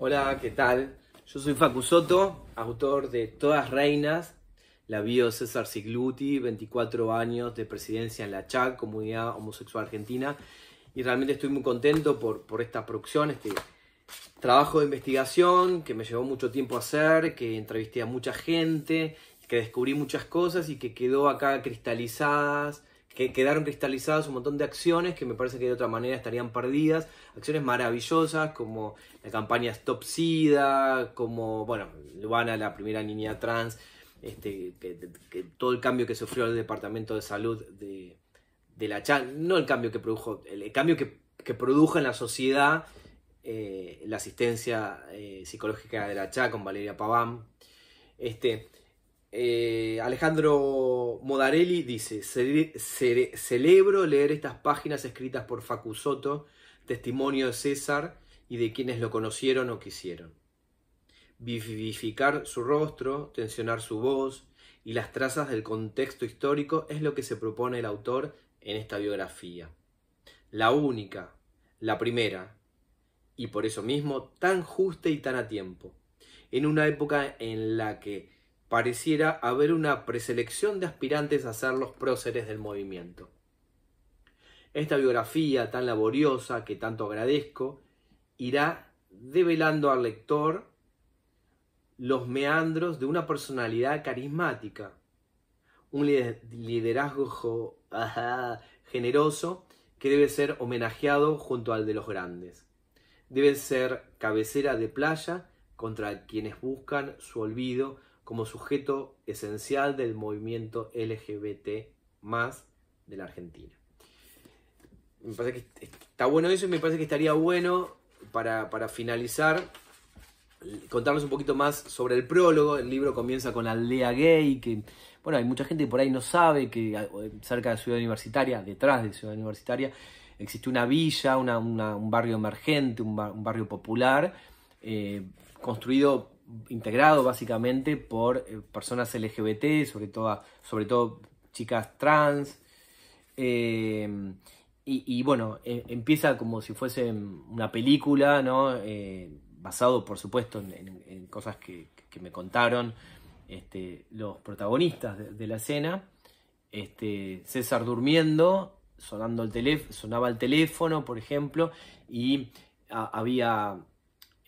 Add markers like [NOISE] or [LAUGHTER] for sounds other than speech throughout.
Hola, ¿qué tal? Yo soy Facu Soto, autor de Todas Reinas, la bio César Sigluti, 24 años de presidencia en la CHAC, Comunidad Homosexual Argentina, y realmente estoy muy contento por, por esta producción, este trabajo de investigación que me llevó mucho tiempo hacer, que entrevisté a mucha gente, que descubrí muchas cosas y que quedó acá cristalizadas que quedaron cristalizadas un montón de acciones que me parece que de otra manera estarían perdidas. Acciones maravillosas como la campaña Stop SIDA, como, bueno, Luana, la primera niña trans, este, que, todo el cambio que sufrió el Departamento de Salud de, la CHA, no el cambio que produjo, el, cambio que, produjo en la sociedad eh, la asistencia eh, psicológica de la CHA con Valeria Paván. Este, eh, Alejandro Modarelli dice, celebro leer estas páginas escritas por Facu testimonio de César y de quienes lo conocieron o quisieron. Vivificar su rostro, tensionar su voz y las trazas del contexto histórico es lo que se propone el autor en esta biografía. La única, la primera, y por eso mismo tan justa y tan a tiempo, en una época en la que pareciera haber una preselección de aspirantes a ser los próceres del movimiento. Esta biografía tan laboriosa que tanto agradezco irá develando al lector los meandros de una personalidad carismática, un liderazgo [LAUGHS] generoso que debe ser homenajeado junto al de los grandes. Debe ser cabecera de playa contra quienes buscan su olvido como sujeto esencial del movimiento LGBT más de la Argentina. Me parece que está bueno eso y me parece que estaría bueno para, finalizar contarnos un poquito más sobre el prólogo. El libro comienza con la Aldea Gay, que bueno, hay mucha gente que por ahí no sabe que eh, cerca de Ciudad Universitaria, detrás de Ciudad Universitaria, existe una villa, un barrio emergente, un, barrio popular, eh, construido integrado básicamente por eh, personas LGBT, sobre todo, sobre todo chicas trans. Eh, y, bueno, eh, empieza como si fuese una película, ¿no? basado, por supuesto, en, cosas que, me contaron este, los protagonistas de, la escena. Este, César durmiendo, sonando el sonaba el teléfono, por ejemplo, y ah, había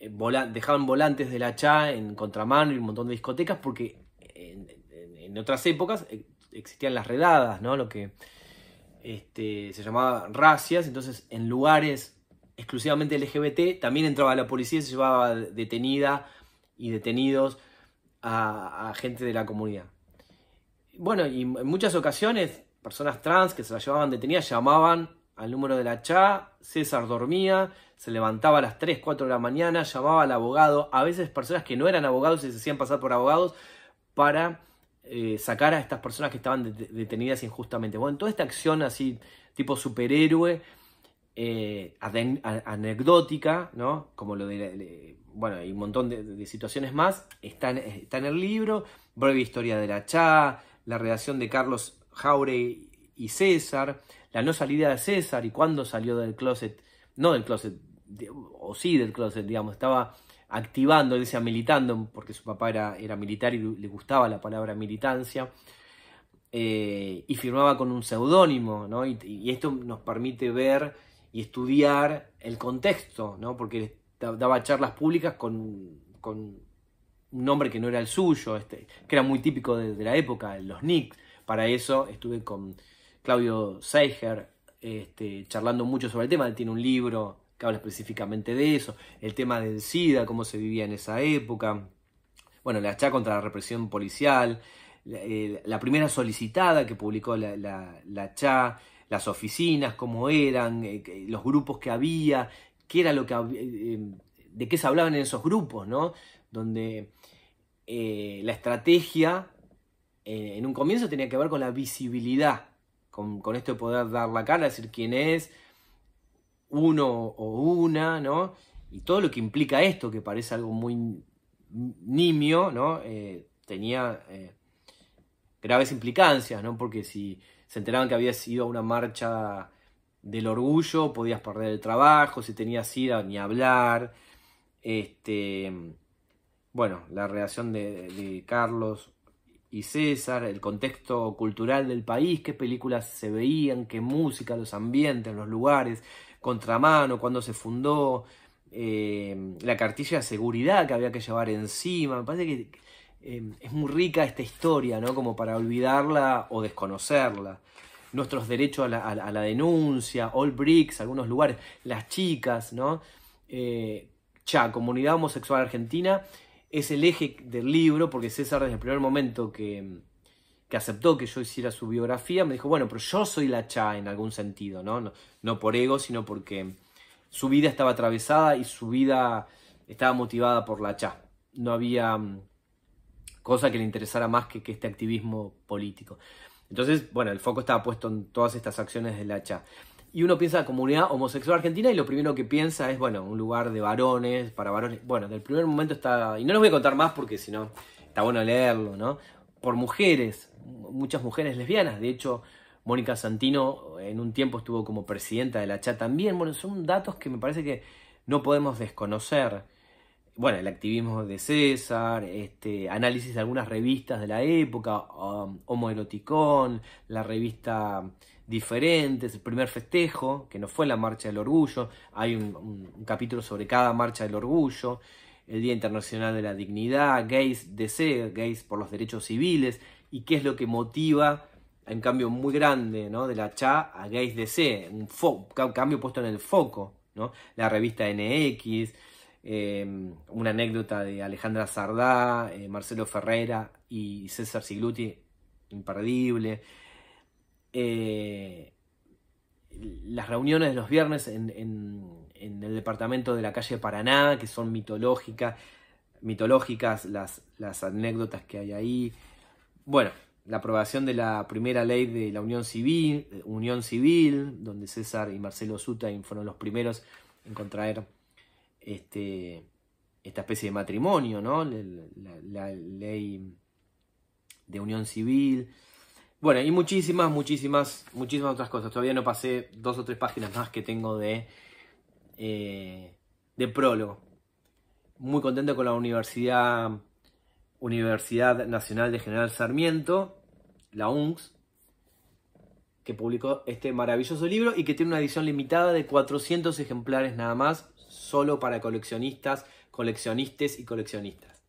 eh, dejaban volantes de la cha en contramano y un montón de discotecas porque en, otras épocas eh, existían las redadas, ¿no? Lo que este, se llamaba racias, entonces en lugares exclusivamente LGBT también entraba la policía y se llevaba detenida y detenidos a, gente de la comunidad. Bueno, y en muchas ocasiones personas trans que se las llevaban detenidas llamaban al número de la CHA, César dormía, se levantaba a las 3, 4 de la mañana, llamaba al abogado, a veces personas que no eran abogados y se hacían pasar por abogados para eh, sacar a estas personas que estaban detenidas injustamente. Bueno, toda esta acción así tipo superhéroe, eh, anecdótica, ¿no? Como lo de, bueno, un montón de, situaciones más, está en, el libro, breve historia de la CHA, la redacción de Carlos Jaure y César, la no salida de César y cuando salió del closet, no del closet, o sí del closet, digamos, estaba activando, decía militando, porque su papá era, militar y le gustaba la palabra militancia, eh, y firmaba con un seudónimo, ¿no? Y, esto nos permite ver y estudiar el contexto, ¿no? Porque daba charlas públicas con, con un nombre que no era el suyo, este, que era muy típico de, la época, los Knicks. Para eso estuve con Claudio Seiger, este, charlando mucho sobre el tema, tiene un libro que habla específicamente de eso, el tema del SIDA, cómo se vivía en esa época, bueno, la cha contra la represión policial, eh, la, primera solicitada que publicó la, la, cha, las oficinas, cómo eran, eh, los grupos que había, qué era lo que eh, de qué se hablaban en esos grupos, ¿no? Donde la estrategia en un comienzo tenía que ver con la visibilidad con, esto de poder dar la cara, decir quién es, uno o una, ¿no? Y todo lo que implica esto, que parece algo muy nimio, ¿no? Eh, tenía eh, graves implicancias, ¿no? Porque si se enteraban que habías ido a una marcha del orgullo, podías perder el trabajo, si tenías ida ni hablar. Este, bueno, la reacción de Carlos y César, el contexto cultural del país, qué películas se veían, qué música, los ambientes, los lugares, contramano, cuándo se fundó, eh, la cartilla de seguridad que había que llevar encima. Me parece que eh, es muy rica esta historia, ¿no? Como para olvidarla o desconocerla. Nuestros derechos a la, denuncia, All Bricks, algunos lugares, las chicas, ¿no? Eh, comunidad homosexual argentina es el eje del libro, porque César desde el primer momento que, aceptó que yo hiciera su biografía, me dijo, bueno, pero yo soy la Cha en algún sentido, ¿no? No, no por ego, sino porque su vida estaba atravesada y su vida estaba motivada por la Cha. No había mm, cosa que le interesara más que, que este activismo político. Entonces, bueno, el foco estaba puesto en todas estas acciones de la Cha y uno piensa la comunidad homosexual argentina y lo primero que piensa es, bueno, un lugar de varones, para varones. Bueno, del primer momento está, y no les voy a contar más porque si no, está bueno leerlo, ¿no? Por mujeres, muchas mujeres lesbianas, de hecho, Mónica Santino en un tiempo estuvo como presidenta de la chat también, bueno, son datos que me parece que no podemos desconocer bueno, el activismo de César, este, análisis de algunas revistas de la época, um, Homo Eroticón, la revista Diferentes, el primer festejo, que no fue la Marcha del Orgullo, hay un, capítulo sobre cada Marcha del Orgullo, el Día Internacional de la Dignidad, Gays DC, Gays por los Derechos Civiles, y qué es lo que motiva en cambio muy grande ¿no? de la CHA a Gays DC, un, un cambio puesto en el foco, ¿no? la revista NX, Em, una anécdota de Alejandra Sardá, eh, Marcelo Ferreira y César Sigluti, imperdible. Eh, las reuniones de los viernes en, el departamento de la calle Paraná, que son mitológicas, mitológicas las, anécdotas que hay ahí. Bueno, la aprobación de la primera ley de la Unión Civil, Unión Civil donde César y Marcelo Sutain fueron los primeros en contraer este, esta especie de matrimonio, ¿no? La, ley de unión civil. Bueno, y muchísimas, muchísimas, muchísimas otras cosas. Todavía no pasé dos o tres páginas más que tengo de, eh, de prólogo. Muy contento con la Universidad, Universidad Nacional de General Sarmiento, la UNCS, que publicó este maravilloso libro y que tiene una edición limitada de 400 ejemplares nada más solo para coleccionistas, coleccionistas y coleccionistas.